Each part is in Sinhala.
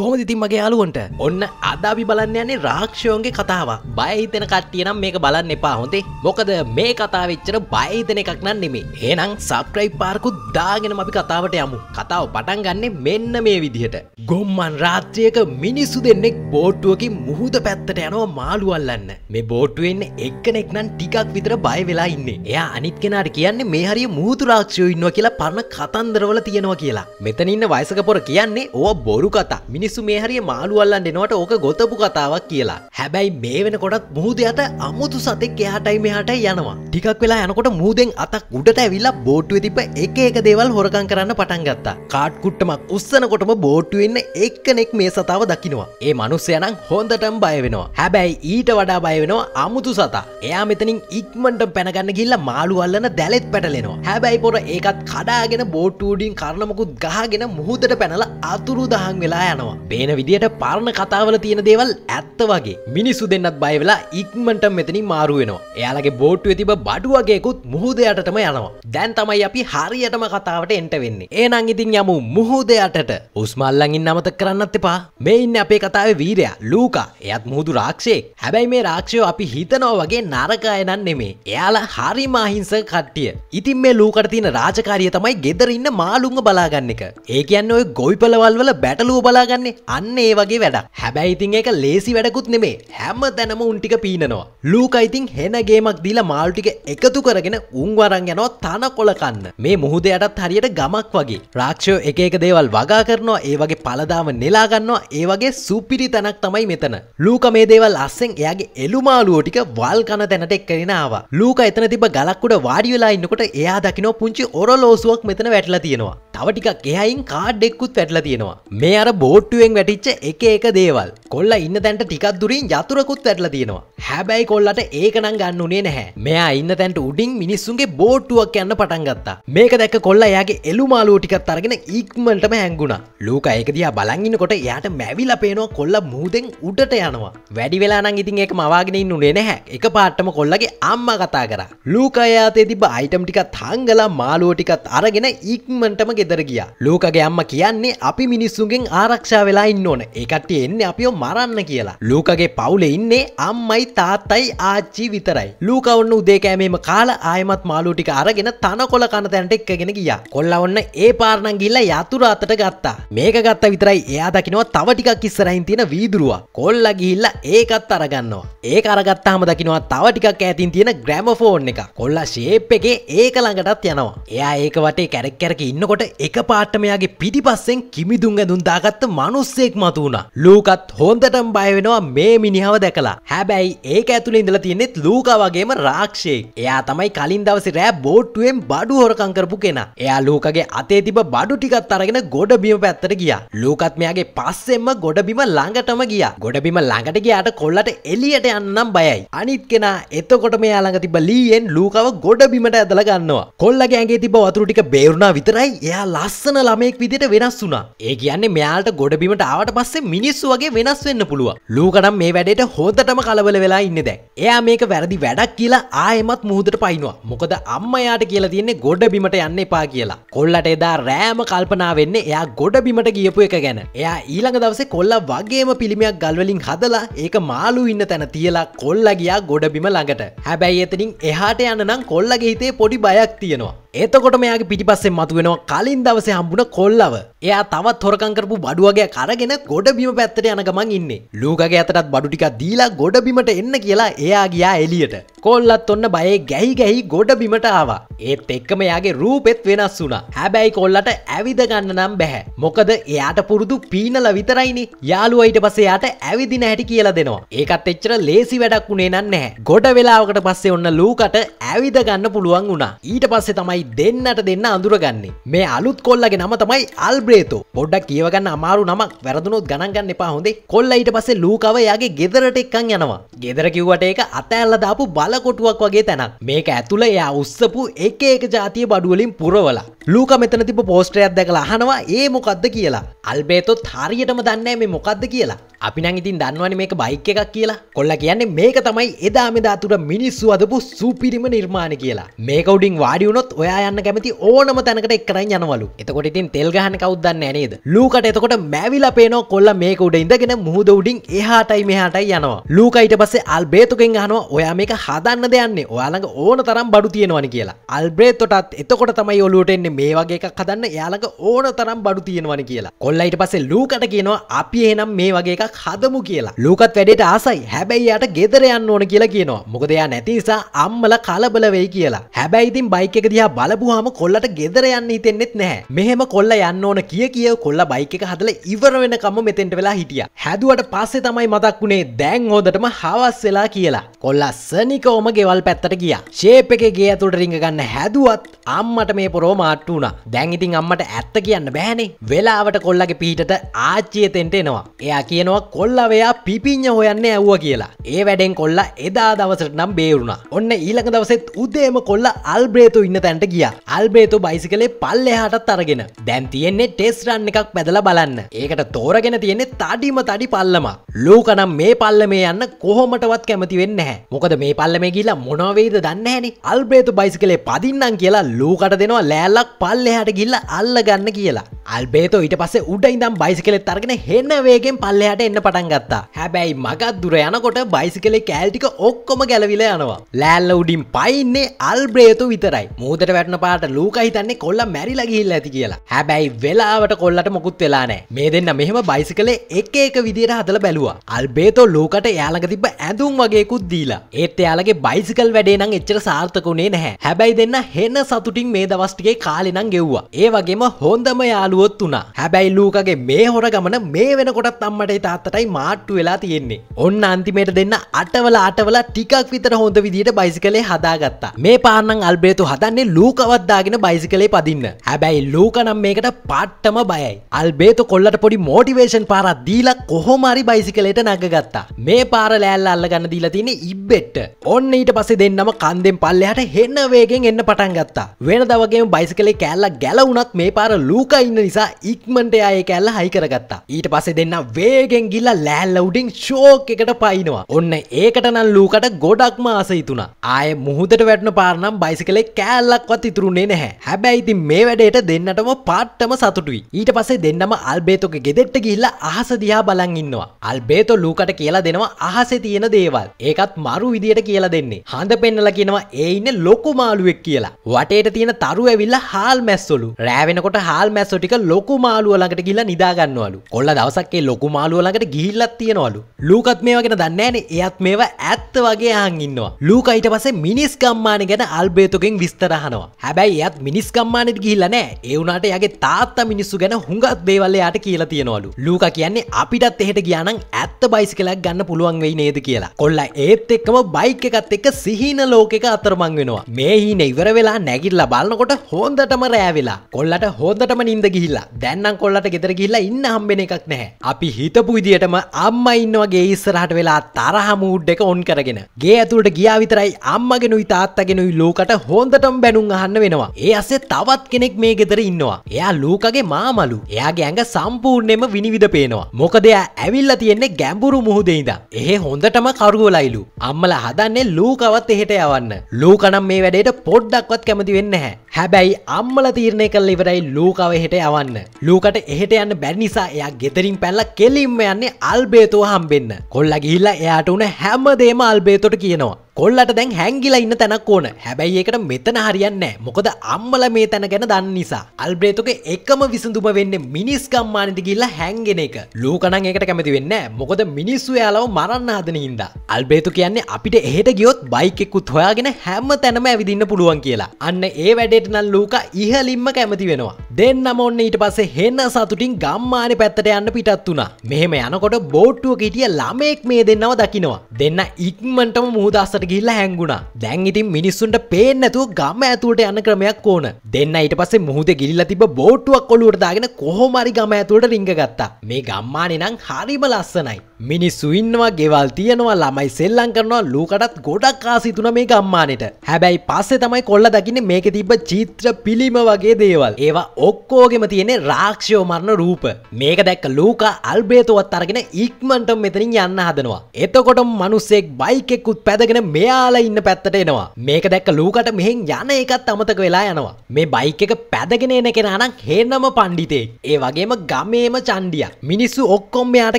කොහොමද ඉතින් මගේ යාළුවන්ට ඔන්න අද අපි බලන්න යන්නේ රාක්ෂයෝන්ගේ කතාව. බය හිතෙන කට්ටිය නම් මේක බලන්න එපා හොඳේ. මොකද මේ කතාව එච්චර බය හිතෙන එකක් නන් නෙමෙයි. එහෙනම් subscribe පාරකුත් දාගෙනම අපි කතාවට යමු. කතාව පටන් ගන්නෙ මෙන්න මේ විදිහට. ගොම්මන් රාත්‍රියක මිනිසු දෙන්නෙක් බෝට්ටුවකින් මුහුද පැත්තට යනවා මාළු අල්ලන්න. මේ බෝට්ටුවේ ඉන්න එක්කෙනෙක් නම් ටිකක් විතර බය වෙලා ඉන්නේ. එයා අනිත් කෙනාට කියන්නේ මේ හරිය මුහුදු රාක්ෂයෝ ඉන්නවා කියලා පරණ කතන්දරවල තියෙනවා කියලා. මෙතන ඉන්න වයසක පොර කියන්නේ ඕවා බොරු කතා. මිනිස් මිනිස්සු මේ හරිය මාළුවල්ලන් එනවට ඕක ගොතපු කතාවක් කියලා හැබැයි මේ වෙන කොටත් මුහුද අත අමුතු සතෙක් එහටයි මෙහට යනවා ටිකක් වෙලා යනකොට මුහදෙන් අතක් උඩට ඇවිල්ලා බෝට්ටුව තිබ එක එක දේවල් හොරකං කරන්න පටන් ගත්තා කාට් කුට්ටමක් උස්සනකොටම බෝට්ටුවෙන්න එක්කනෙක් මේ සතාව දකිනවා ඒ මනුස්සයනං හොඳටම් බය වෙනවා හැබැයි ඊට වඩා බය වෙනවා අමුතු සතා එයා මෙතනින් ඉක්මට පැනගන්න ගිල්ල මාළුවල්ලන දැලෙත් පැටලෙනවා හැබැයි පොර ඒකත් කඩාගෙන බෝට්ටූඩින් කරනමකුත් ගහගෙන මුහුදට පැනල අතුරු දහන් වෙලා යනවා පේන විදියට පාරණ කතාවල තියෙන දේවල් ඇත්ත වගේ මිනිස්සු දෙන්නත් බයවෙලා ඉක්මට මෙතනි මාරුවෙනවා එයාලගේ බෝට්ටුව තිබ බඩුවගේකුත් මුහෝදයටටම යනවා දැන් තමයි අපි හරියටම කතාවට එන්ට වෙන්නේ ඒනං ඉතින් යමු මුහෝදයටට උස්මල්ලඟින් නමත කරන්නත් එපා මේ ඉන්න අපේ කතාව වීරයා ලූකා එයත් මුහුදු රාක්ෂේ හැබැයි මේ රාක්ෂයෝ අපි හිතනව වගේ නරකායනන් නෙමේ එයාලා හරි මාහිංස කට්ටිය ඉතින් මේ ලූකට තියෙන රාජකාරිය තමයි ගෙදර ඉන්න මාළුන්ව බලාගන්න එක ඒ කියන්න ඔය ගොවිපලවල් වල බැටලුව බලාගන්න කරන්නේ අන්න ඒ වගේ වැඩක් හැබැයිඉතින් එක ලේසි වැඩකුත් නෙමේ හැම තැනම උන්ටික පීනනවා ලූකයිතින් හෙනගේමක් දීලා මාල්ටික එකතු කරගෙන උන්වරන් යනවා තන කොලකන්න මේ මුහුද යටත් හරියට ගමක් වගේ රාක්ෂෝ එක එක දේවල් වගා කරනවා ඒ වගේ පලදාම නෙලාගන්නවා ඒ වගේ සුපිරි තැනක් තමයි මෙතන ලූක මේ දේවල් අස්සෙන් එයාගේ එළුමාලුවෝ ටික වල් කන තැනට එක්කරෙනවා ලූක එතන තිබ ගලක්කුට වාඩිවෙලා ඉන්නකොට එයා දකිනෝ පුංචි ඔරලෝසුවක් මෙතන වැටලා තියෙනවා තවටිකක් එහයින් කාඩ් එක්කුත් වැටලා තියෙනවා මේ අර බෝට්ට තට්ටුවෙන් වැටිච්ච එක එක දේවල් කොල්ල ඉන්න තැන්ට ටිකක් දුරින් යතුරකුත් ඇටල තියෙනවා හැබැයි කොල්ලට ඒකනම් ගන්න උනේ නැහැ මෙයා ඉන්න තැන්ට උඩින් මිනිස්සුන්ගේ බෝට්ටුවක් යන්න පටන් ගත්තා මේක දැක්ක කොල්ලා එයාගේ එළු මාලුව ටිකත් අරගෙන ඉක්මනටම හැංගුණා ලූකා ඒක දිහා බලන් ඉන්නකොට එයාට මැවිලා පේනවා කොල්ලා මූදෙන් උඩට යනවා වැඩි වෙලා නම් ඉතින් ඒක මවාගෙන ඉන්න උනේ නැහැ එක පාටම කොල්ලගේ අම්මා කතා කරා ලූකා එයාතේ තිබ්බ අයිටම් ටිකත් හංගලා මාලුව ටිකත් අරගෙන ඉක්මනටම ගෙදර ගියා ලූකගේ අම්මා කියන්නේ අපි මිනිස්සුන්ගෙන් ආරක්ෂාව වෙලා ඉන්න ඕන ඒකට එන්නේ අපිෝ මරන්න කියලා ලූකගේ පවුලෙ ඉන්නේ අම්මයි තාත්තයි ආච්චි විතරයි ලූකවන්න උදේකෑමේම කාල ආයමත් මාලූටික අරගෙන තන කොල කන තැන්ට එක්කගෙන ගියා කොල්ලවන්න ඒ පාරණගිල්ල යතුර අතට ගත්තා මේක ගත්ත විතරයි එයා දකිනවා තවටිකක් ඉස්සරහින් තියෙන වීදුරුවා කොල්ල ගිහිල්ල ඒකත් අරගන්නවා ඒ අරගත්තාම දකිනවා තවටිකක් ඇතින් තියෙන ග්‍රැමෆෝන් එක කොල්ල ශේප් එකේ ඒක ළඟටත් යනවා එයා ඒක වටේ කැරක් කැරක ඉන්නකොට එක පාට්ටමයාගේ පිටිපස්සෙන් කිමිදුන් ඇඳුන්දාගත්ත මා මනුස්සෙක් මතු වුණා. ලූකත් හොන්දටම බය වෙනවා මේ මිනිහව දැකලා. හැබැයි ඒක ඇතුලේ ඉඳලා තියෙනෙත් ලූකා වගේම රාක්ෂයෙක්. එයා තමයි කලින් දවසේ රෑ බෝට්ටුවෙන් බඩු හොරකම් කරපු කෙනා. එයා ලූකාගේ අතේ තිබ බඩු ටිකත් අරගෙන ගොඩ බිම පැත්තට ගියා. ලූකත් මෙයාගේ පස්සෙන්ම ගොඩ බිම ළඟටම ගියා. ගොඩ බිම ළඟට ගියාට කොල්ලට එළියට යන්නම් බයයි. අනිත් කෙනා එතකොට මෙයා ළඟ තිබ්බ ලීයෙන් ලූකාව ගොඩ බිමට ඇදලා ගන්නවා. කොල්ලගේ ඇඟේ තිබ්බ වතුර ටික බේරුණා විතරයි එයා ලස්සන ළමයෙක් විදිහට වෙනස් වුණා. ඒ කියන්නේ මෙයාට ගොඩ ගොඩබීමට ආවට පස්සේ මිනිස්සු වගේ වෙනස් වෙන්න පුළුව ලූකනම් මේ වැඩට හෝදටම කලබල වෙලා ඉන්න දැ එයා මේක වැරදි වැඩක් කියලා ආයමත් මුහදට පයිනවා මොකද අම්මයාට කියලා තියන්නේ ගොඩබිමට යන්න එපා කියලා කොල්ලට එදා රෑම කල්පනා වෙන්න එයා ගොඩබිමට ගියපු එක ගැන එයා ඊළඟ දවසේ කොල්ල වගේම පිළිමයක් ගල්වලින් හදලා ඒක මාලු ඉන්න තැන තියලා කොල්ල ගියා ගොඩබිම ළඟට හැබැයි එතනින් එහාට යන්න නම් කොල්ලගේ හිතේ පොඩි බයක් තියෙනවා එතකොට මෙයාගේ පිටිපස්සේ මතුවෙනවා කලින් දවසේ හම්බුණ කොල්ලව එයා තවත් හොරකංකරපු බඩුවගේ ටික කරගෙන ගොඩ බිම පැත්තට යන ගමන් ඉන්න ලූකගේ ඇතටත් බඩු ටික දීලා ගොඩ බිමට එන්න කියලා එයා ගියා එලියට කොල්ලත් ඔන්න බයේ ගැහි ගැහි ගොඩ බිමට ආවා ඒත් එක්කම යාගේ රූපෙත් වෙනස් වුණා හැබැයි කොල්ලට ඇවිද ගන්න නම් බැහැ මොකද එයාට පුරුදු පීනල විතරයිනි යාළුවයිට පස්සේ යාට ඇවිදින හැටි කියලා දෙනවා ඒකත් එච්චර ලේසි වැඩක් වුණේ නන්නෑ ගොඩ වෙලාවකට පස්සේ ඔන්න ලූකට ඇවිද ගන්න පුළුවන් වුණා ඊට පස්සේ තමයි දෙන්නට දෙන්න අඳුරගන්නේ මේ අලුත් කොල්ලගේ නම තමයි අල්බ්‍රේතෝ පොඩ්ඩක් කියවගන්න අමාරු නම් මක් වැරදුනොත් ගණන්ගන්න එපා හොඳේ කොල්ල ඊට පස්සේ ලූකව යාගේ ගෙදරට එක්කන් යනවා ගෙදර කිව්වට ඒක අතඇල්ල දාපු බලකොටුවක් වගේ තැනක් මේක ඇතුළ එයා උස්සපු එක එක ජාතිය බඩුවලින් පුරවලා ලූක මෙතන තිබ පෝස්ට්‍රයක් දැකලා හනවා ඒ මොකක්ද කියලා අල්බේතොත් හරියටම දන්න මේ මොකක්ද කියලා අපි නං ඉතින් දන්නවන මේක බයික් එකක් කියලා කොල්ල කියන්නේ මේක තමයි එදා මෙදාතුර මිනිස්සු අදපු සූපිරිම නිර්මාණ කියලා මේක උඩින් වාඩියුනොත් ඔයා යන්න කැමති ඕනම තැනකට එක්කරයි යනවලු එතකොට ඉතින් තෙල්ගහන කවද්දන්න නේද ලූකට එතකොට මැවිලා පේනෝ කොල්ල මේක උඩ ඉඳගෙන මුහද උඩින් එහාටයි මෙහාටයි යනවා ලූකයිට පස්සේ අල්බේතුකෙන් අහනවා ඔයා මේක හදන්න දෙයන්නේ ඔයාළඟ ඕන තරම් බඩු තියෙනවන කියලා අල්බ්‍රේතොටත් එතකොට තමයි ඔලුවටෙන්නේ මේ වගේ එකක් හදන්න එයාලක ඕන තරම් බඩු තියෙනවන කියලා කොල්ලයිට පස්සේ ලූකට කියනවා අපි එහෙනම් මේ වගේ එකක් හදමු කියලා ලූකත් වැඩට ආසයි හැබැයි යට ගෙදර යන්න ඕන කියලා කියනවා මොකද එයා නැති නිසා අම්මල කලබල වෙයි කියලා හැබැයි ඉතින් බයික් එක දිහා බලපුවාම කොල්ලට ගෙදර යන්න හිතෙන්නෙත් නැහැ මෙහෙම කොල්ල යන්න ඕන කිය කිය කොල්ල බයික් එක හදලා ඉවර වෙනකම්ම මෙතෙන්ට වෙලා හිටියා හැදුවට පස්සේ තමයි මතක් වුණේ දැන් හොදටම හවස් වෙලා කියලා කොල්ලා සනිකෝම ගෙවල් පැත්තට ගියා ශේප් එකේ ගේ ඇතුළට රිංග ගන්න හැදුවත් අම්මට මේ පොරෝ මාට්ටු කට්ට වුණා දැන් ඉතින් අම්මට ඇත්ත කියන්න බෑනේ වෙලාවට කොල්ලගේ පිහිටට ආච්චියතෙන්ට එනවා එයා කියනවා කොල්ලවයා පිපිං්ඥ හොයන්න ඇව්ව කියලා ඒ වැඩෙන් කොල්ල එදා දවසට නම් බේරුණා ඔන්න ඊළඟ දවසෙත් උදේම කොල්ල අල්බ්‍රේතු ඉන්න තැන්ට ගිය අල්බේතු බයිසි කලේ පල්ලෙහාටත් අරගෙන දැන් තියෙන්නේ ටෙස් රන්න එකක් පැදල බලන්න ඒකට තෝරගෙන තියෙන්නේ තඩිම තඩි පල්ලම ලූකනම් මේ පල්ල මේ යන්න කොහොමටවත් කැමති වෙන්න හැ මොකද මේ පල්ල මේ කියලා මොනවේද දන්නෑනේ අල්බේතු බයිසි කලේ පදින්නම් කියලා ලූකට දෙනවා ලෑල්ලක් පල්ලෙහට ගිල්ල අල්ල ගන්න කියලා අල්බේතෝ ඊට පස්සේ උඩ ඉඳම් බයිසිකලෙත් අරගෙන හෙන්න වේගෙන් පල්ලෙහට එන්න පටන් ගත්තා හැබැයි මගත් දුර යනකොට බයිසිකලේ කෑල්ටික ඔක්කොම ගැලවිල යනවා ලෑල්ල උඩින් පයින්නේ අල්බ්‍රේතු විතරයි මූදට වැටන පාට ලූක හිතන්නේ කොල්ල මැරිලා ගිහිල්ලා ඇති කියලා හැබැයි වෙලාවට කොල්ලට මොකුත් වෙලා නෑ මේ දෙන්න මෙහෙම බයිසිකලේ එක එක විදියට හදල බැලවා අල්බේතෝ ලූකට යාලඟ තිබ ඇඳුම් වගේකුත් දීලා ඒත් එයාලගේ බයිසිකල් වැඩේ නම් එච්චර සාර්ථකුණේ නැහැ හැබැයි දෙන්න හෙන සතුටින් මේ දවස්ටිගේ කාල කාලෙනං ගෙව්වා ඒ වගේම හොඳම යාලුවොත් වුණා හැබැයි ලූකගේ මේ හොර ගමන මේ වෙනකොටත් අම්මට තාත්තටයි මාට්ටු වෙලා තියෙන්නේ ඔන්න අන්තිමයට දෙන්න අටවල අටවල ටිකක් විතර හොඳ විදිට බයිසිකලේ හදාගත්තා මේ පාන්නන් අල්බේතු හදන්නේ ලූකවත්දාගෙන බයිසිකලේ පදින්න හැබැයි ලූකනම් මේකට පට්ටම බයයි අල්බේතු කොල්ලට පොඩි මෝටිවේෂන් පාරත් දීලා කොහොමරි බයිසිකලේට නගගත්තා මේ පාර ලෑල්ල අල්ලගන්න දීලා තියෙන ඉබ්බෙට්ට ඔන්න ඊට පස්සේ දෙන්නම කන්දෙන් පල්ලෙහට හෙන්න වේගෙන් එන්න පටන් ගත්තා වෙන දවගේ බයිසිකල කළේ කෑල්ල ගැලවුනත් මේ පාර ලූක ඉන්න නිසා ඉක්මට අය කෑල්ල හයි කරගත්තා ඊට පස දෙන්න වේගෙන් ගිල්ල ලෑල්ල උඩින් ශෝක එකට පයිනවා ඔන්න ඒකට නම් ලූකට ගොඩක්ම ආසහිතුනා ආය මුහදට වැටන පාරනම් බයිසි කළේ කෑල්ලක්වත් ඉතුරුන්නේ නැහැ හැබැයිති මේ වැඩට දෙන්නටම පාට්ටම සතුටුයි ඊට පසේ දෙන්නම අල්බේතෝක ගෙදෙට්ට ගිල්ල අහසදිහා බලන් ඉන්නවා අල්බේතෝ ලූකට කියලා දෙනවා අහසේ තියෙන දේවල් ඒකත් මරු විදියට කියලා දෙන්නේ හඳ පෙන්නල කියනවා ඒ ඉන්න ලොකු මාළුවෙක් කියලා වටේට තියෙන තරු ඇවිල්ලා හාල් මැස්සොලු රෑවෙනකොට හාල් මැස්සොටික ලොකු මාළුවලඟට ගිල්ල නිදාගන්නවලු කොල්ල දවසක්ේ ලොකු මාළුවලඟට ගිහිල්ලත් තියෙනවලු ලූකත් මේ වගෙන දන්නෑන එයත් මේවා ඇත්ත වගේ හංඉන්නවා ලූකයිට පසේ මිනිස් ගම්මාන ගැන අල්බේතුකෙන් විස්තරහනවා හැබැයි එයත් මිනිස් ගම්මානට ගිහිල්ලනෑ ඒවුනාට යගේ තාත්තා මිනිස්සු ගැන හුඟත් දේවල්ලයාට කියලා තියෙනවලු ලූක කියන්නේ අපිටත් එහෙට ගියානං ඇත්ත බයිසි කලක් ගන්න පුළුවන් වෙයි නේද කියලා කොල්ල ඒත් එක්කම බයික එකත් එක්ක සිහින ලෝකෙක අතරමං වෙනවා මේ හින ඉවර වෙලා නැගිල්ලා බලන්නකොට හොඳ හොඳටම රෑවෙලා කොල්ලට හොදටම නින්ද ගිහිල්ලා දැන්නම් කොල්ලට ගෙදර ගිහිල්ලා ඉන්න හම්බෙන එකක් නැහැ අපි හිතපු විදියටම අම්මා ඉන්නවගේ ඉස්සරහට වෙලා තරහ මූඩ් එක ඔන් කරගෙන ගේ ඇතුළට ගියා විතරයි අම්මගෙනුයි තාත්තගෙනුයි ලෝකට හොඳටම බැනුම් අහන්න වෙනවා ඒ අස්සේ තවත් කෙනෙක් මේ ගෙදර ඉන්නවා එයා ලෝකගේ මාමලු එයාගේ ඇඟ සම්පූර්ණයෙන්ම විනිවිද පේනවා මොකද එයා ඇවිල්ලා තියෙන්නේ ගැඹුරු මුහුදේ ඉඳන් එහෙ හොඳටම කරුවලයිලු අම්මලා හදන්නේ ලෝකවත් එහෙට යවන්න ලෝකනම් මේ වැඩේට පොඩ්ඩක්වත් කැමති වෙන්නේ නැහැ හැබැයි අම්මල තීරණය කල් ඉවරයි ලූකාව හෙට යවන්න ලූකට එහෙට යන්න බැනිසා එයා ගෙතරින් පැල්ල කෙලින්ම යන්නේ අල්බේතුව හම්බෙන්න කොල්ල ගිහිල්ලා එයාට උන හැම දේම අල්බේතොට කියනවා කොල්ලට දැන් හැංගිලා ඉන්න තැනක් ඕන හැබැයි ඒකට මෙතන හරියන්න මොකද අම්මල මේ තැන ගැන දන්න නිසා අල්බ්‍රේතුක එකම විසඳුම වෙන්න මිනිස් ගම්මානට ගිල්ලා හැංගෙන එක ලූකනං ඒකට කැමති වෙන්න මොකද මිනිස්සු යාලව මරන්න හදන හින්දා අල්බේතු කියන්නේ අපිට එහෙට ගියොත් බයිකෙකුත් හොයාගෙන හැම තැනම ඇවිදින්න පුළුවන් කියලා අන්න ඒ වැඩේට නල් ලූක ඉහලින්ම කැමති වෙනවා දෙන්නම ඔන්න ඊට පස්සේ හෙන්න සතුටින් ගම්මානෙ පැත්තට යන්න පිටත් වුණා මෙහෙම යනකොට බෝට්ටුවක හිටිය ළමෙක් මේ දෙන්නව දකිනවා දෙන්න ඉක්මන්ටම මුහුදස්සට ගමට ගිල්ල හැංගුණා දැන් ඉතින් මිනිස්සුන්ට පේන්නතු ගම ඇතුවට යන්න ක්‍රමයක් ඕන දෙන්න ඊට පස්සේ මුහුද ගිල්ල තිබ බෝට්ටුවක් කොළුවට දාගෙන කොහොමරි ගම ඇතුවට රිංගගත්තා මේ ගම්මානේ නම් හරිම ලස්සනයි මිනිස්සු ඉන්නවා ගෙවල් තියෙනවා ළමයි සෙල්ලං කරනවා ලූකටත් ගොඩක් ආසිතුන මේ ගම්මානෙට හැබැයි පස්සේ තමයි කොල්ල දකින්න මේක තිබ්බ චිත්‍ර පිළිම වගේ දේවල් ඒවා ඔක්කෝගෙම තියෙන්නේ රාක්ෂයෝ මරණ රූප මේක දැක්ක ලූකා අල්බේතවත් අරගෙන ඉක්මන්ට මෙතනින් යන්න හදනවා එතකොට මනුස්සෙක් බයිකෙකුත් පැදගෙන මෙයාලා ඉන්න පැත්තට එනවා මේක දැක්ක ලූකට මෙහෙන් යන එකත් අමතක වෙලා යනවා මේ බයික් එක පැදගෙන එන කෙනා නම් හේනම පණ්ඩිතෙක් ඒ වගේම ගමේම චණ්ඩියක් මිනිස්සු ඔක්කොම මෙයාට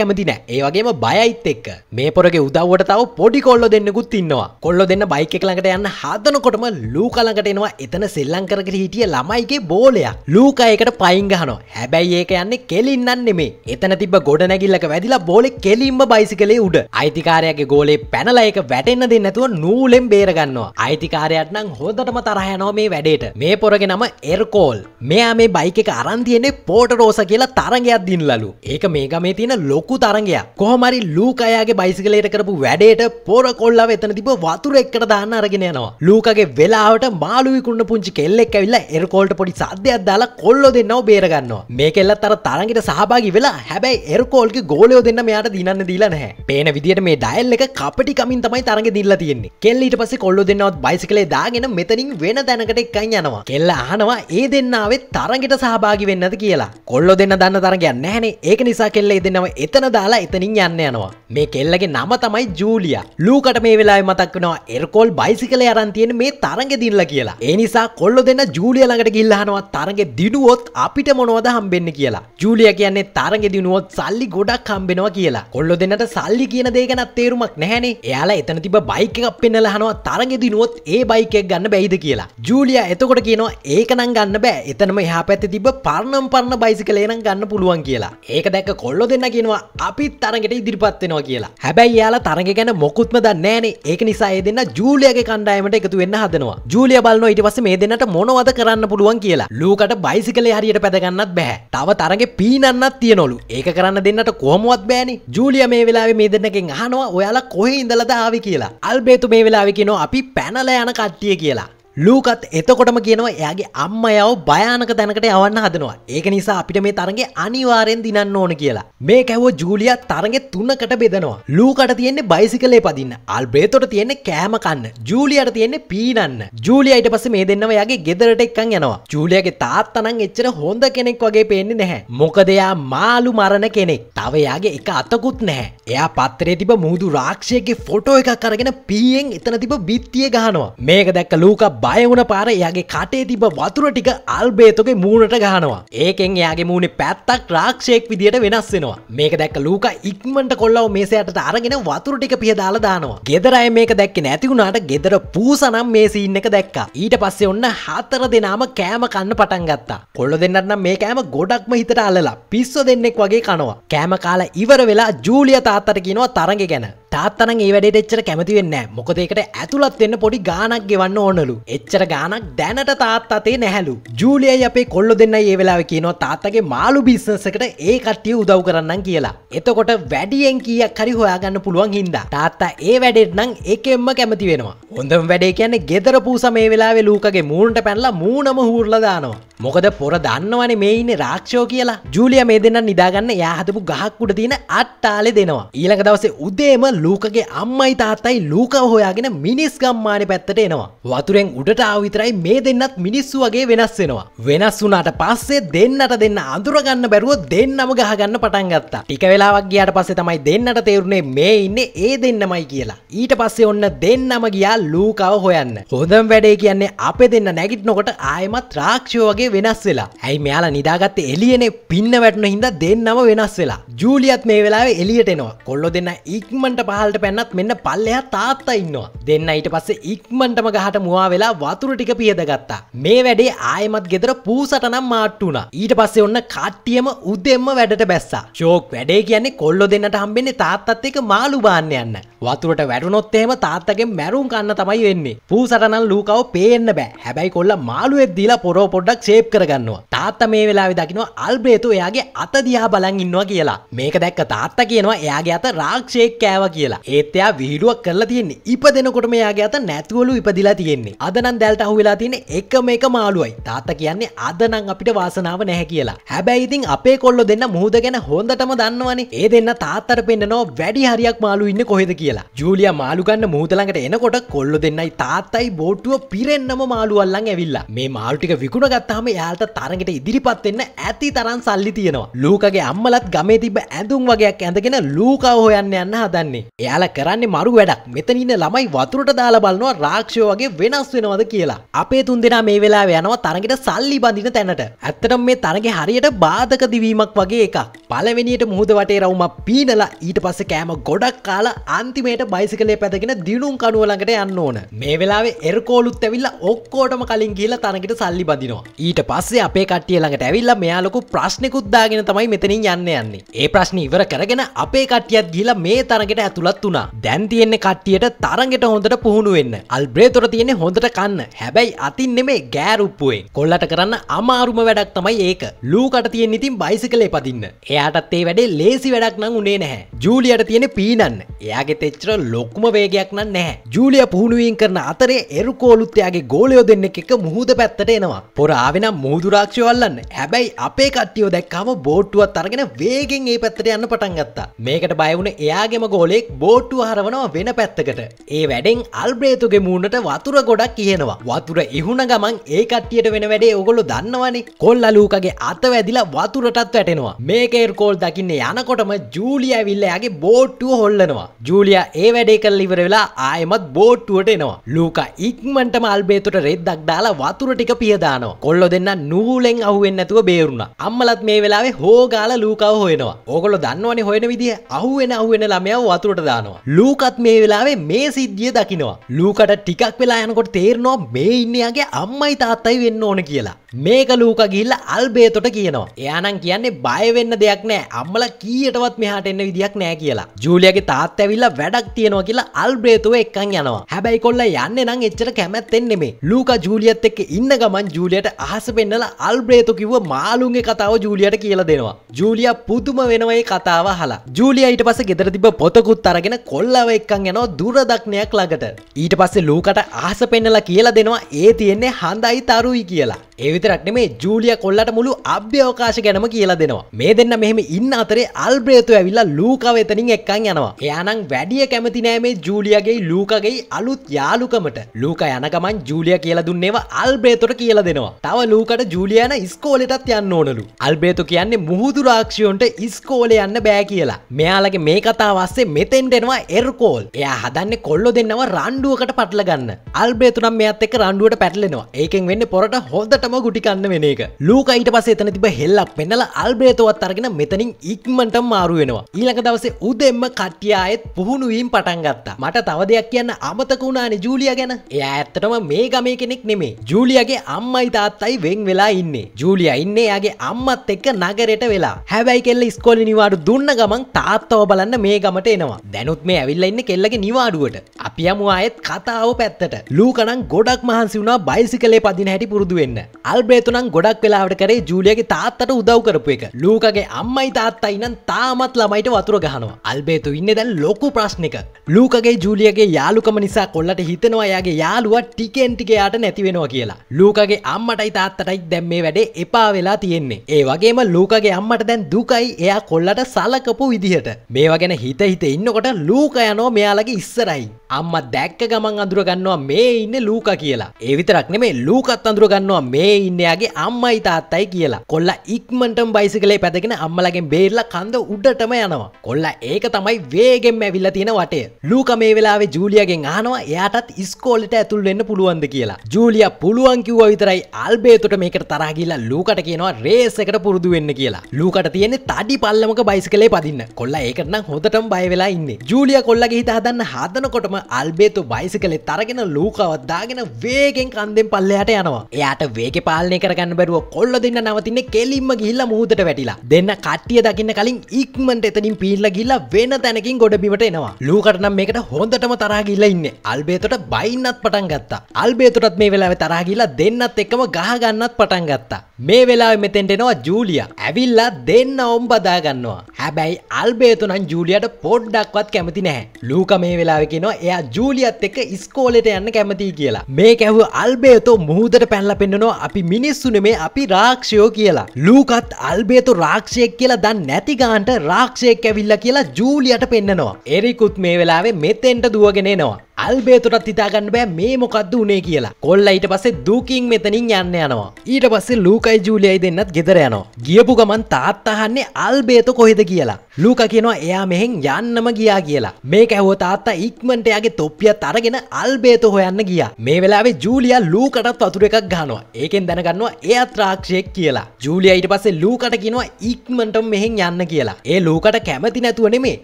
කැමති නෑ ඒ වගේම බයයිත් එක්ක මේ පොරගේ උදව්වට තව පොඩි කොල්ලෝ දෙන්නෙකුත් ඉන්නවා කොල්ලෝ දෙන්න බයික් එක ළඟට යන්න හදනකොටම ලූකා ළඟට එනවා එතන සෙල්ලම් කරගෙන හිටිය ළමයිගේ බෝලයක් ලූකා ඒකට පයින් ගහනවා හැබැයි ඒක යන්නේ කෙලින්නම් නෙමේ එතන තිබ්බ ගොඩ නැගිල්ලක වැදිලා බෝලේ කෙලින්ම බයිසිකලේ උඩ අයිතිකාරයාගේ ගෝලේ පැනලා ඒක වැටෙන්න දෙන්නේ නැතුව නැතුව නූලෙම් බේරගන්නවා අයිතිකාරයට නම් හොදටම තරහයනවා මේ වැඩේට මේ පොරග නම එර්කෝල් මෙයා මේ බයික එක අරන්තියන්නේ පෝට රෝස කියලා තරගයක් දින්ලලු ඒක මේ ගමේ තියෙන ලොකු තරගයක් කොහමරි ලූකයාගේ බයිසිකලයට කරපු වැඩේට පොර කොල්ලාව එතන තිබ වතුර එක්කට දාන්න අරගෙන යනවා ලූකගේ වෙලාවට මාළුවිකුන්න පුංචි කෙල්ලෙක් ඇවිල්ලා එරකෝල්ට පොඩි සද්‍යයක් දාලා කොල්ලො දෙන්නව බේරගන්නවා මේකෙල්ලත් අර තරගට සහභාගි වෙලා හැබැයි එරකෝල්ගේ ගෝලයෝ දෙන්න මෙයාට දිනන්න දීලා නැහැ පේන විදියට මේ ඩයල් එක කපටි කමින් තමයි තරග දිල්ලා තියෙන තියෙන්නේ කෙල්ලීට පස කොල්ලු දෙන්නවත් බයිසිකලේ දාගෙන මෙතනින් වෙන දැනකට එක්කයි යනවා කෙල්ල අහනවා ඒ දෙන්නාවේ තරගෙට සහභාගි වෙන්නද කියලා කොල්ලො දෙන්න දන්න තරගයන්න හැනේ ඒක නිසා කෙල්ල දෙන්නව එතන දාලා එතනින් යන්න යනවා මේ කෙල්ලගේ නම තමයි ජූලිය ලූකට මේ වෙලා මතක් වෙනවා එරකොල් බයිසිකලේ අරන් තියෙන මේ තරගෙ දිල්ල කියලා ඒ නිසා කොල්ලො දෙන්න ජූලිය ළඟට ගිල්ලහනවා තරගෙ දිනුවොත් අපිට මොනවද හම්බෙන්න කියලා ජූලිය කියන්නේ තරගෙ දිනුවොත් සල්ලි ගොඩක් හම්බෙනවා කියලා කොල්ලො දෙන්නට සල්ලි කියන දේ ගැනත් තේරුමක් නැහැනේ එයාලා එතන තිබ බයික බයිකක් පෙන්නල හනවා තරගෙදි නුවොත් ඒ බයිකෙක් ගන්න බැයිද කියලා ජූලිය එතකොට කියනවා ඒක නම් ගන්න බෑ එතනම එහා පැත්ත තිබ පරණම් පරණ බයිසිකලේනම් ගන්න පුළුවන් කියලා ඒක දැක කොල්ලො දෙන්න කියනවා අපිත් තරගෙට ඉදිරිපත්වෙනවා කියලා හැබැයි යාලා තරග ගැන මොකුත්ම දන්නෑනේ ඒක නිසා ඒ දෙන්න ජූලියගේ කණ්ඩායමට එකතු වෙන්න හදනවා ජූලිය බලන ඊට පස්සේ මේ දෙන්නට මොනවද කරන්න පුළුවන් කියලා ලූකට බයිසිකලේ හරියට පැදගන්නත් බෑ තව තරගේ පීනන්නත් තියනොලු ඒක කරන්න දෙන්නට කොහොමුවත් බෑනි ජූලිය මේ වෙලාවේ මේ දෙන්නකින් අහනවා ඔයාලා කොහේ ඉඳලද ආවි කියලා අල් අල්බේතු මේ වෙලාවෙ කියනවා අපි පැනල යන කට්ටිය කියලා ලූකත් එතකොටම කියනවා එයාගේ අම්ම යව භයානක තැනකට යවන්න හදනවා ඒක නිසා අපිට මේ තරගේ අනිවාරයෙන් දිනන්න ඕන කියලා මේ කැවෝ ජූලිය තරගෙ තුන්නකට බෙදනවා ලූකට තියෙන්නේ බයිසිකලේ පදින්න අල්බේතොට තියෙන්නේ කෑමකන්න ජූලියට තියෙන්නේ පීනන්න ජූලියයිට පස්ස මේ දෙන්නව යාගේ ගෙදරට එක්කන් යනවා ජූලියගේ තාත්තනං එච්චර හොඳ කෙනෙක් වගේ පේන්නේ නැහැ මොකද එයා මාළු මරණ කෙනෙක් තව යාගේ එක අතකුත් නැහැ එයා පත්තරේ තිබ මුහුදු රාක්ෂයගේ ෆොටෝ එකක් අරගෙන පීයෙන් එතන තිබ බිත්තිය ගහනවා මේක දැක්ක ලූකා බයවුන පාර එයාගේ කටේ තිබ වතුර ටික අල්බේතොගේ මූුණට ගහනවා ඒකෙන් එයාගේ මූුණේ පැත්තක් රාක්ෂයෙක් විදිට වෙනස් වෙනවා මේක දැක් ලූක ඉක්මට කොල්ලව මේසයට අරගෙන වතුර ටික පියදාල දානවා ගෙදරයි මේක දැක්ක නැතිවුණට ගෙදර පූසනම් මේසින්න එක දැක්ක ඊට පස්සේ ඔන්න හතර දෙනාම කෑම කන්න පටන් ගත්තා කොල්ල දෙන්නටනම් මේ කෑම ගොඩක්ම හිතට අල්ලලා පිස්ස දෙන්නෙක් වගේ කනවා කෑම කාලා ඉවර වෙලා ජූලිය තාත්තට කියනවා තරග ගැන තාත්තන ඒ වැඩට එච්චර කැමතිවෙන්න මොකදේකට ඇතුළත් වෙන්න පොඩි ගානක් ගෙවන්න ඕනලු එච්චර ගානක් දැනට තාත් අතේ නැහැලු ජූලිය අපේ කොල්ල දෙන්න ඒ වෙලාව කියනවා තාත්තගේ මාළු බිස්නසකට ඒ කට්ටිය උදව් කරන්න කියලා එතකොට වැඩියෙන් කියක් හරි හොයාගන්න පුළුවන් හින්දා තාත්තා ඒ වැඩෙත් නම් එකෙම්ම කැමති වෙනවා හොඳම වැඩේ කියන්නේ ගෙදර පූස මේ වෙලාවේ ලූකගේ මූන්ට පැනලා මූනම හූරලා දානවා මොකද පොර දන්නවනේ මේ ඉන්න රාක්ෂෝ කියලා ජූලිය මේ දෙන්න නිදාගන්න යාහතපු ගහක්කුට තියෙන අට්ටාලෙ දෙනවා ඊළඟ දවසේ උදේම ලූකගේ අම්මයි තාත්තයි ලූක හොයාගෙන මිනිස් ගම්මානය පැත්තට එනවා. වතුරෙන් උඩට ආවිතරයි මේ දෙන්නත් මිනිස්සු වගේ වෙනස් වෙනවා. වෙනස් වුනාට පස්සේ දෙන්නට දෙන්න අඳුරගන්න බැරුව දෙන්නම ගහගන්න පටන් ගත්තා. ටික වෙලාවක් ගියාට පස්සේ තමයි දෙන්නට තේරුනේ මේ ඉන්නේ ඒ දෙන්නමයි කියලා. ඊට පස්සේ ඔන්න දෙන්නම ගියා ලූකව හොයන්න. හොඳම වැඩේ කියන්නේ අපේ දෙන්න නැගිටිනකොට ආයෙමත් රාක්ෂියෝ වගේ වෙනස් වෙලා. ඇයි මෙයාලා නිදාගත්තේ එළියනේ පින්න වැටුණ හින්දා දෙන්නම වෙනස් වෙලා. ජූලියත් මේ වෙලාවේ එළියට එනවා. කොල්ලෝ දෙන්න ඉක්මනට පහලට පැන්නත් මෙන්න පල්ලෙහා තාත්තා ඉන්නවා දෙන්න ඊට පස්සේ ඉක්මන්ටම ගහට මුවා වෙලා වතුර ටික පියදගත්තා මේ වැඩේ ආයමත් ගෙදර පූසට නම් මාට්ටු වුණා ඊට පස්සේ ඔන්න කට්ටියම උදෙම්ම වැඩට බැස්සා ෂෝක් වැඩේ කියන්නේ කොල්ලෝ දෙන්නට හම්බෙන්නේ තාත්තත් එක්ක මාළු බාන්න යන්න වතුරට වැටුනොත් එහෙම තාත්තගෙන් මැරුම් කන්න තමයි වෙන්නේ පූසට නම් ලූකව පේන්න බෑ හැබැයි කොල්ලා මාළුවෙක් දීලා පොරෝ පොඩ්ඩක් ෂේප් කරගන්නවා තාත්තා මේ වෙලාවේ දකින්න අල්බේතු එයාගේ අත දිහා බලන් ඉන්නවා කියලා මේක දැක්ක තාත්තා කියනවා එයාගේ අත රාක්ෂේක් කෑවා කියලා කියලා ඒත්තයා විහිඩුවක් කරලා තියන්නේ ඉප දෙනකොට මෙයාගේ අත නැතුවලු ඉපදිලා තියෙන්නේ අදනන් දැල්ට අහුවෙලා තියෙන එක මේක මාළුවයි තාත්ත කියන්නේ අදනං අපිට වාසනාව නැහැ කියලා හැබැයි ඉතින් අපේ කොල්ලො දෙන්න මුහුද ගැන හොඳටම දන්නවනේ ඒ දෙන්න තාත්තර පෙන්න්නනවා වැඩි හරියක් මාළු ඉන්න කොහෙද කියලා ජූලිය මාළුගන්න මුහදළඟට එනකොට කොල්ලො දෙන්නයි තාත්තයි බෝට්ටුව පිරෙන්න්නම මාළුවල්ලන් ඇවිල්ලා මේ මාල්ටික විකුණ ගත්තාම යාල්ට තරඟට ඉදිරිපත්වෙන්න ඇති තරන් සල්ලි තියෙනවා ලූකගේ අම්මලත් ගමේ තිබ ඇඳුම් වගේයක් ඇඳගෙන ලූකව හොයන්න යන්න හදන්නේ එයාල කරන්නේ මරු වැඩක් මෙතනින්න ළමයි වතුරට දාලා බලනවා රාක්ෂෝ වගේ වෙනස් වෙනවද කියලා. අපේ තුන් දෙනා මේ වෙලාව යනවා තරගෙට සල්ලි බඳින තැනට. ඇත්තටම මේ තරගෙ හරියට බාධක දිවීමක් වගේ එකක්. පළවෙනියට මුහුද වටේ රවුමක් පීනලා ඊට පස්සේ කෑම ගොඩක් කාලා අන්තිමේට බයිසිකලේ පැදගෙන දිනුම් කණුව ළඟට යන්න ඕන. මේ වෙලාවේ එරකෝලුත් ඇවිල්ලා ඔක්කොටම කලින් ගිහලා තරගෙට සල්ලි බඳිනවා. ඊට පස්සේ අපේ කට්ටිය ළඟට ඇවිල්ලා මෙයාලොකු ප්‍රශ්නෙකුත් දාගෙන තමයි මෙතනින් යන්න යන්නේ. ඒ ප්‍රශ්නේ ඉවර කරගෙන අපේ කට්ටියත් ගිහලා මේ තරගෙට ඇතුළත් ඉවත් වනා දැන් තියෙන්නේ කට්ටියට තරගෙට හොඳට පුහුණුවෙන්න අල්බ්‍රේ තොර තියෙන්නේ හොඳට කන්න හැබැයි අතින් නෙමේ ගෑරුප්පුුවෙන් කොල්ලට කරන්න අමාරුම වැඩක් තමයි ඒක ලූකට තියෙන් ඉතින් බයිසි කලේ පදින්න එයාටත් ඒ වැඩේ ලේසි වැඩක් නං උනේ නැහැ ජූලියට තියෙන පීනන්න එයාගේ තෙච්චර ලොක්කුම වේගයක් නම් නැහැ ජූලිය පුහුණුවෙන් කරන අතරේ එරුකෝලුත්තයාගේ ගෝලයෝ දෙන්න එක මුහුද පැත්තට එනවා පොර ආවෙනම් මුහුදුරාක්ෂය වල්ලන්න හැබැයි අපේ කට්ටියෝ දැක්කාම බෝට්ටුවත් අරගෙන වේගෙන් ඒ පැත්තට යන්න පටන් ගත්තා මේකට බයවුණ එයාගේම ගෝලෙක් බෝට්ටු හරවනවා වෙන පැත්තකට ඒ වැඩෙන් අල්බ්‍රේතුගේ මූුණට වතුර ගොඩක් කියනවා වතුර එහුණ ගමන් ඒ කට්ටියට වෙන වැඩේ ඔගොලු දන්නවනේ කොල් අලූකගේ අත වැදිලා වතුරටත් වැටෙනවා මේකේර්කෝල් දකින්න යනකොටම ජූලිය ඇවිල්ලයාගේ බෝට්ටුව හොල්ලනවා ජූලිය ඒ වැඩේ කල් ඉවර වෙලා ආයමත් බෝට්ටුවට එනවා ලූකා ඉක්මටම අල්බේතුට රෙද්දක් දාලා වතුර ටික පියදානවා කොල්ලො දෙන්න නූලෙන් අහුවෙන් නැතුව බේරුණා අම්මලත් මේ වෙලාවේ හෝගාල ලූකව හොයනවා ඕගොල්ලෝ දන්නවනේ හොයන විදිහ අහුවෙන අහුවෙන ළමයා වතුරට පල්ලෙහාට දානවා. ලූකත් මේ වෙලාවේ මේ සිද්ධිය දකිනවා. ලූකට ටිකක් වෙලා යනකොට තේරනවා මේ ඉන්නයාගේ අම්මයි තාත්තයි වෙන්න ඕන කියලා. මේක ලූක ගිල්ල අල්බේතොට කියනවා. එයානම් කියන්නේ බයවෙන්න දෙයක් නෑ අම්මල කීයටවත් මෙහාට එන්න විදික් නෑ කියලා. ජූලියගේ තාත් ඇවිල්ලා වැඩක් තියෙනවා කියලා අල්බ්‍රේතුව එක්කන් යනවා. හැබැයි කොල්ල යන්න නම් එච්චර කැමැත්තෙන්නෙමේ. ලූක ජූලියත් එක්ක ඉන්න ගමන් ජූලියට අහස පෙන්නලා අල්බ්‍රේතු කිව්ව මාලුන්ගේ කතාව ජූලියට කියලා දෙනවා. ජූලියා පුදුම වෙනවා මේ කතාව අහලා. ජූලියා ඊට පස්සේ ගෙදර තිබ්බ පොතකුත් අරගෙන කොල්ලව එක්කන් යනවා දුරදක්නයක් ළඟට. ඊට පස්සේ ලූකට ආස පෙන්නලා කියලා දෙනවා ඒ තියෙන්නේ හඳයි තරුයි කියලා. ඒ විතරක් නෙමේ ජූලියා කොල්ලට මුළු අභ්‍යවකාශ ගැනම කියලා දෙනවා. මේ දෙන්න මෙහෙම ඉන්න අතරේ අල්බ්‍රේතෝ ඇවිල්ලා ලූකව එතනින් එක්කන් යනවා. එයානම් වැඩිය කැමති නෑ මේ ජූලියාගේ ලූකගේ අලුත් යාළුකමට. ලූකා යන ගමන් ජූලියා කියලා දුන්නේවා අල්බ්‍රේතොට කියලා දෙනවා. තව ලූකට ජූලියා යන ඉස්කෝලෙටත් යන්න ඕනලු. අල්බ්‍රේතෝ කියන්නේ මුහුදු රාක්ෂියොන්ට ඉස්කෝලේ යන්න බෑ කියලා. මෙයාලගේ මේ කතාව ඇස්සේ මෙතෙන් එන්ටෙනවා එර්කෝල් එයා හදන්න කොල්ලො දෙන්නව රණ්ඩුවකට පටලගන්න අල්බේතුනම් මෙත් එක රණ්ඩුවට පැටලෙනවා ඒකෙන් වෙන්න පොරට හොදටම ගුටිකන්න වෙන එක ලූක ඊට පස්සේ එතන තිබ හෙල්ලක් පෙන්නල අල්බේතවත් අරගෙන මෙතනින් ඉක්මට මාරු වෙනවා ඊළඟ දවසේ උදෙම්ම කට්ටියායෙත් පුහුණුවීම් පටන් ගත්තා මට තව දෙයක් කියන්න අමතක වුණානේ ජූලිය ගැන එයා ඇත්තටම මේ ගමේ කෙනෙක් නෙමේ ජූලියගේ අම්මයි තාත්තයි වෙන් වෙලා ඉන්නේ ජූලිය ඉන්නේ යාගේ අම්මත් එක්ක නගරයට වෙලා හැබැයි කෙල්ල ස්කොලි නිවාඩු දුන්න ගමන් තාත්තව බලන්න මේ ගමට එනවා දැනුත් මේ ඇවිල්ල ඉන්න කෙල්ලගේ නිවාඩුවට අපි අමු අයත් කතාව පැත්තට ලූකනං ගොඩක් මහන්සි වුණා බයිසි කලේ පදින හැටි පුරුදුවෙන්න අල්බේතුනම් ගොඩක් වෙලාවට කරේ ජූලියගේ තාත්තට උදව් කරපු එක ලූකගේ අම්මයි තාත්තයි නම් තාමත් ළමයිට වතුර ගහනවා අල්බේතු ඉන්න දැන් ලොකු ප්‍රශ්නික ලූකගේ ජූලියගේ යාලුකම නිසා කොල්ලට හිතනවා යාගේ යාලුවා ටිකෙන්ටිකයාට නැතිවෙනවා කියලා ලූකගේ අම්මටයි තාත්තටයි දැම් මේ වැඩේ එපා වෙලා තියෙන්නේ ඒ වගේම ලූකගේ අම්මට දැන් දුකයි එයා කොල්ලට සලකපු විදිහට මේවා ගැන හිත හිත ඉන්නකොට ලූක යනෝ මෙයාලගේ ඉස්සරයි අම්ම දැක්ක ගමන් අඳුරගන්නවා මේ ඉන්න ලූක කියලා ඒවිතරක් නෙමේ ලූකත් අඳුරගන්නවා මේ ඉන්නයාගේ අම්මයි තාත්තයි කියලා කොල්ලා ඉක්මටම් බයිසිකලේ පැදගෙන අම්මලගෙන් බේරලා කඳ උඩටම යනවා කොල්ලා ඒක තමයි වේගෙන් ඇවිල්ලා තියෙන වටේ ලූක මේ වෙලාවේ ජූලියගෙන් ආනවා එයාටත් ඉස්කෝලට ඇතුල් වෙන්න පුළුවන්ද කියලා ජූලිය පුළුවන් කිව්ව විතරයි අල්බේතොට මේකට තරහ ගිහිල්ලා ලූකට කියනවා රේස් එකට පුරුදු වෙන්න කියලා ලූකට තියෙන්නේ තඩි පල්ලමක බයිසිකලේ පදින්න කොල්ලා ඒකට නම් හොඳටම බය වෙලා ඉන්නේ ජූලිය කොල්ලගේ හිත හදන්න හදනකොටම අල්බේතු බයිසි කලෙ තරගෙන ලූකවත් දාගෙන වේගෙන් කන්දෙන් පල්ලයට යනවා එයාට වේග පාලනය කරගන්න බැරුව කොල්ල දෙන්න නවතින්න කෙලින්ම ගිල්ල මුහදට වැටිලා දෙන්න කට්ටිය දකින්න කලින් ඉක්මට එතනින් පිල්ල ගිල්ල වෙන තැනකින් ගොඩබිමට එනවා ලූකටනම් මේකට හොඳටම තරාගිල්ල ඉන්න අල්බේතොට බයින්නත් පටන් ගත්තා අල්බේතුරත් මේ වෙලාව තරාගිල්ලා දෙන්නත් එක්කම ගහගන්නත් පටන් ගත්තා මේ වෙලා මෙතෙන්ටෙනවා ජූලිය ඇවිල්ලා දෙන්න ඔම් බදාගන්නවා හැබැයි අල්බේතුනන් ජූලියට පොඩ්ඩක්වත් කැමති නැහැ ලූක මේ වෙලාවෙ කියෙනවා එයා එයා ජූලියත් එක ඉස්කෝලට යන්න කැමතියි කියලා මේ කැව අල්බේතෝ මුහදට පැල්ල පෙන්න්නනවා අපි මිනිස්සුන මේ අපි රාක්ෂයෝ කියලා ලූකත් අල්බේතු රාක්ෂයක් කියලා දන්න නැති ගාන්ට රාක්ෂයක් ඇවිල්ල කියලා ජූලියට පෙන්න්නනවා එරිකුත් මේ වෙලාවේ මෙතෙන්ට දුවගෙනනවා අල්බේතුටත් හිතාගන්න බෑ මේ මොකක්ද උනේ කියලා කොල්ල ඊට පස්සේ දූකින් මෙතනින් යන්න යනවා ඊට පස්සේ ලූකයි ජූලියයි දෙන්නත් ගෙදර යනවා ගියපු ගමන් තාත්තහන්නේ අල්බේතු කොහෙද කියලා ලූක කියනවා එයා මෙහෙන් යන්නම ගියා කියලා මේක ඇහුව තාත්තා ඉක්මනට එයාගේ තොප්පියත් අරගෙන අල්බේතු හොයන්න ගියා මේ වෙලාවේ ජූලියා ලූකටත් වතුර එකක් ගහනවා ඒකෙන් දැනගන්නවා එයාත් රාක්ෂයෙක් කියලා ජූලියා ඊට පස්සේ ලූකට කියනවා ඉක්මනටම මෙහෙන් යන්න කියලා ඒ ලූකට කැමති නැතුව නෙමේ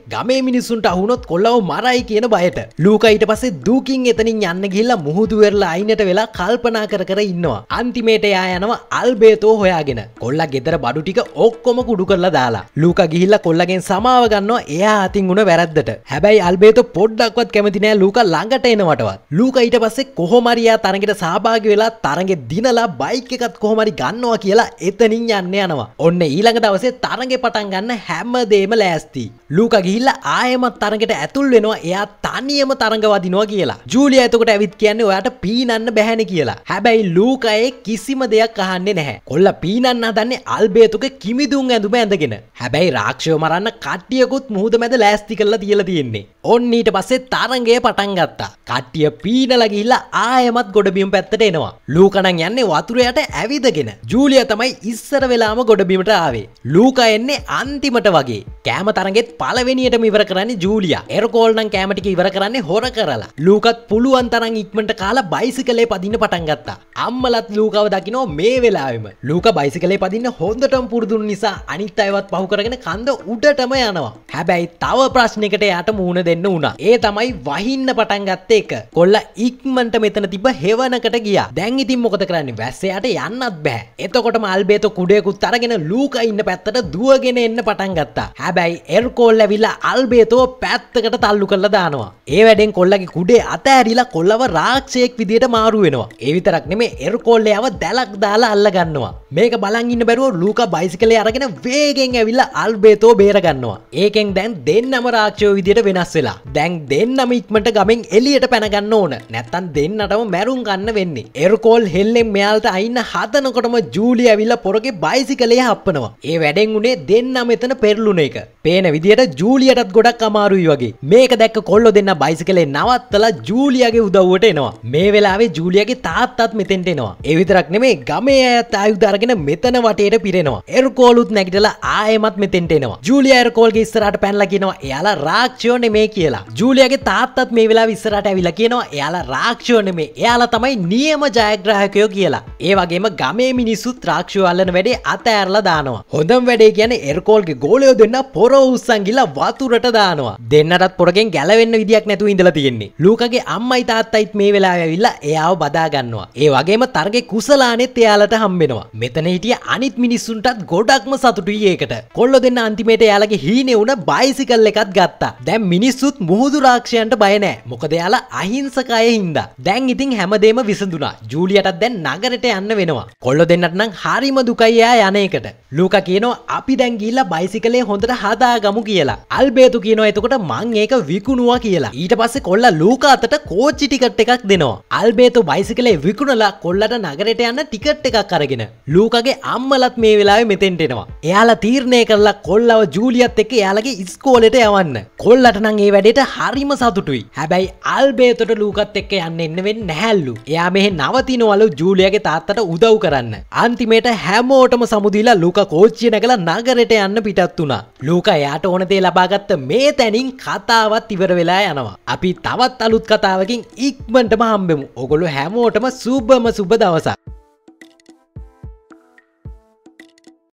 ගමේ මිනිස්සුන්ට අහුනොත් කොල්ලව මරයි කියන බයට ලූක ඊට පස්සේ පස්සේ දුකින් එතනින් යන්න ගිල්ලා මුහුදු වෙරලා අයිනට වෙලා කල්පනා කර කර ඉන්නවා. අන්තිමේට යා යනවා අල්බේතෝ හොයාගෙන. කොල්ලා ගෙදර බඩු ටික ඔක්කොම කුඩු කරලා දාලා. ලූකා ගිහිල්ලා කොල්ලගෙන් සමාව ගන්නවා එයා අතින් උන වැරද්දට. හැබැයි අල්බේතෝ පොඩ්ඩක්වත් කැමති නෑ ලූකා ළඟට එනවටවත්. ලූකා ඊට පස්සේ කොහොම හරි යා තරඟයට සහභාගී වෙලා තරඟේ දිනලා බයික් එකත් කොහොම හරි ගන්නවා කියලා එතනින් යන්න යනවා. ඔන්න ඊළඟ දවසේ තරඟේ පටන් ගන්න හැමදේම ලෑස්ති. ලූකා ගිහිල්ලා ආයෙමත් තරඟයට ඇතුල් වෙනවා. එයා තනියම තරඟ වදින වදිනවා කියලා ජූලිය එතකොට ඇවිත් කියන්නේ ඔයාට පීනන්න බැහැන කියලා හැබැයි ලූකයේ කිසිම දෙයක් අහන්නේ නැහැ කොල්ල පීනන්න හදන්නේ අල්බේතුක කිමිදුම් ඇඳුම ඇඳගෙන හැබැයි රාක්ෂව මරන්න කට්ටියකුත් මුහුද මැද ලෑස්ති කරලා තියලා තියෙන්නේ ඔන්න ඊට පස්සේ තරංගය පටන් ගත්තා කට්ටිය පීනලා ගිහිල්ලා ආයෙමත් ගොඩබිම් පැත්තට එනවා ලූකණන් යන්නේ වතුරයට ඇවිදගෙන ජූලිය තමයි ඉස්සර වෙලාම ගොඩබිමට ආවේ ලූකා එන්නේ අන්තිමට වගේ කෑම තරගෙත් පළවෙනියටම ඉවර කරන්නේ ජූලියා එරකෝල්නම් කෑමටික ඉවර කරන්නේ හොර කරලා දාලා ලූකත් පුළුවන් තරන් ඉක්මට කාලා බයිසි කලේ පදින්න පටන්ගත්තා අම්මලත් ලූකව දකිනෝ මේ වෙලාවෙම ලූක බයිසි කලේ පදින්න හොඳටම් පුරදුන් නිසා අනිත් අයවත් පහු කරගෙන කන්ද උඩටම යනවා හැබැයි තව ප්‍රශ්නකට යට මූුණ දෙන්න වුණා ඒ තමයි වහින්න පටන් ගත්තේ එක කොල්ල ඉක්මට මෙතන තිබ හෙවනකට ගියා දැන් ඉතින් මොකද කරන්න වැස්සයට යන්නත් බෑ එතකොට මල්බේත කුඩයකුත් අරගෙන ලූක ඉන්න පැත්තට දුවගෙන එන්න පටන් ගත්තා හැබැයි එර්කෝල් ඇවිල්ලා අල්බේතෝ පැත්තකට තල්ලු කරලා දානවා ඒ වැඩෙන් කොල්ලගේ කුඩේ අතඇරිලා කොල්ලව රාක්ෂයෙක් විදිට මාරු වෙනවා ඒවිතරක් නෙමේ එරකොල්ලයාව දැලක් දාලා අල්ලගන්නවා මේක බලංගන්න බැරුව ලූක බයිසි කලේ අරගෙන වේගෙන් ඇවිල්ල අල්බේතෝ බේරගන්නවා ඒකෙන් දැන් දෙන්නම රාක්ෂයෝ විදිට වෙනස් වෙලා දැන් දෙන්නම ඉක්මට ගමෙන් එලියට පැනගන්න ඕන නැත්තන් දෙන්නටම මැරුම් ගන්න වෙන්නේ එරකෝල් හෙල්ලෙන් මෙයාල්ට අයින්න හතනකොටම ජූලි ඇවිල්ල පොරගේ බයිසි කලේ හපනවා ඒ වැඩෙන් වුණේ දෙන්න මෙතන පෙරලුන එක පේන විදියට ජූලියටත් ගොඩක් අමාරුයි වගේ මේක දැක්ක කොල්ලො දෙන්න බයිසි කලේ නවත් තාත්තලා ජූලියගේ උදව්වට එනවා මේ වෙලාවේ ජූලියගේ තාත්තත් මෙතෙන්ට එනවා එවිතරක් නෙමේ ගමේ අයත් ආයුධාරගෙන මෙතන වටේට පිරෙනවා එර්කෝලුත් නැගිටලා ආයෙමත් මෙතෙන්ට එනවා ජූලිය එර්කෝල්ගේ ඉස්සරහට පැනලා කියනවා එයාලා රාක්ෂයෝ නෙමේ කියලා ජූලියගේ තාත්තත් මේ වෙලාව ඉස්සරහට ඇවිල්ලා කියනවා එයාලා රාක්ෂයෝ නෙමේ එයාලා තමයි නියම ජයග්‍රාහකයෝ කියලා ඒ වගේම ගමේ මිනිස්සුත් රාක්ෂයෝ අල්ලන වැඩේ අතෑරලා දානවා හොඳම වැඩේ කියන්නේ එර්කෝල්ගේ ගෝලයෝ දෙන්න පොර උස්සන් ගිලා වතුරට දානවා දෙන්නටත් පොරගෙන් ගැලවෙන්න විදියක් නැතුව ඉඳලා තියෙන්නේ ලූකගේ අම්මයි තාත්තයිත් මේ වෙලා ඇවිල්ලා එයාව බදාගන්නවා ඒ වගේම තර්ගේ කුසලානෙත් එයාලට හම්බෙනවා මෙතන හිටිය අනිත් මිනිස්සුන්ටත් ගොඩක්ම සතුටුයි ඒකට කොල්ලො දෙන්න අන්තිමේට එයාලගේ හීනෙ වුණ බයිසිකල් එකත් ගත්තා දැන් මිනිස්සුත් මුහුදු රාක්ෂයන්ට බයනෑ මොකද එයාලා අහිංසකය හින්දා දැන් ඉතින් හැමදේම විසඳුනා ජූලියටත් දැන් නගරට යන්න වෙනවා කොල්ලො දෙන්නට නම් හරිම දුකයියා යන එකට ලූක කියනවා අපි දැන් ගිල්ලා බයිසිකලේ හොඳට හදා ගමු කියලා අල්බේතු කියනවා එතකොට මං ඒක විකුණුවා කියලා ඊට පස්සේ කොල්ලා ලූකාතට කෝච්චි ටිකට් එකක් දෙනවා. අල්බේතු බයිසිකලේ විකුණලා කොල්ලට නගරයට යන්න ටිකට් එකක් අරගෙන. ලූකගේ අම්මලත් මේ වෙලාවේ මෙතෙන්ට එනවා. එයාලා තීරණය කරලා කොල්ලව ජූලියත් එක්ක එයාලගේ ඉස්කෝලෙට යවන්න. කොල්ලට නම් ඒ වැඩේට හරිම සතුටුයි. හැබැයි අල්බේතට ලූකත් එක්ක යන්න එන්න වෙන්නේ නැහැලු. එයා මෙහෙ නවතිනවලු ජූලියගේ තාත්තට උදව් කරන්න. අන්තිමේට හැමෝටම සමුදීලා ලූකා කෝච්චිය නැගලා නගරයට යන්න පිටත් වුණා. ලූකා එයාට ඕන දේ ලබාගත්ත මේ තැනින් කතාවත් ඉවර වෙලා යනවා. අපි තවත් තවත් අලුත් කතාවකින් ඉක්මටම හම්බෙමු ඔගොලු හැමෝටම සුබම සුබ දවසක්